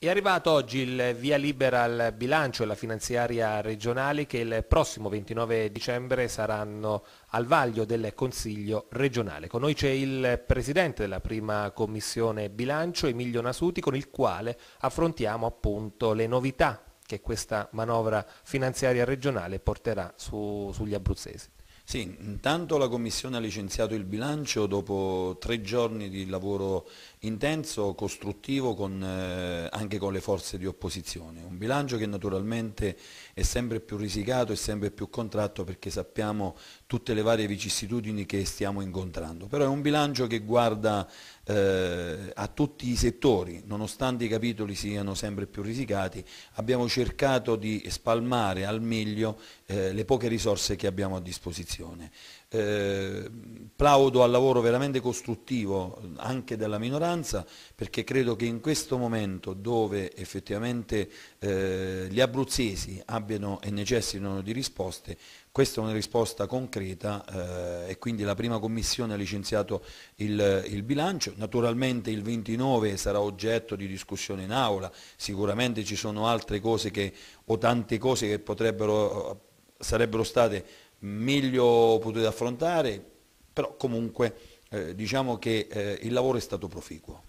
È arrivato oggi il via libera al bilancio e alla finanziaria regionali che il prossimo 29 dicembre saranno al vaglio del Consiglio regionale. Con noi c'è il Presidente della prima commissione bilancio, Emilio Nasuti, con il quale affrontiamo appunto le novità che questa manovra finanziaria regionale porterà su, sugli abruzzesi. Sì, intanto la Commissione ha licenziato il bilancio dopo tre giorni di lavoro intenso, costruttivo con, eh, anche con le forze di opposizione. Un bilancio che naturalmente è sempre più risicato e sempre più contratto perché sappiamo tutte le varie vicissitudini che stiamo incontrando. Però è un bilancio che guarda eh, a tutti i settori, nonostante i capitoli siano sempre più risicati, abbiamo cercato di spalmare al meglio eh, le poche risorse che abbiamo a disposizione. Eh, plaudo al lavoro veramente costruttivo anche della minoranza perché credo che in questo momento dove effettivamente eh, gli abruzzesi abbiano e necessitano di risposte questa è una risposta concreta eh, e quindi la prima commissione ha licenziato il, il bilancio naturalmente il 29 sarà oggetto di discussione in aula, sicuramente ci sono altre cose che, o tante cose che potrebbero, sarebbero state meglio potute affrontare, però comunque eh, diciamo che eh, il lavoro è stato proficuo.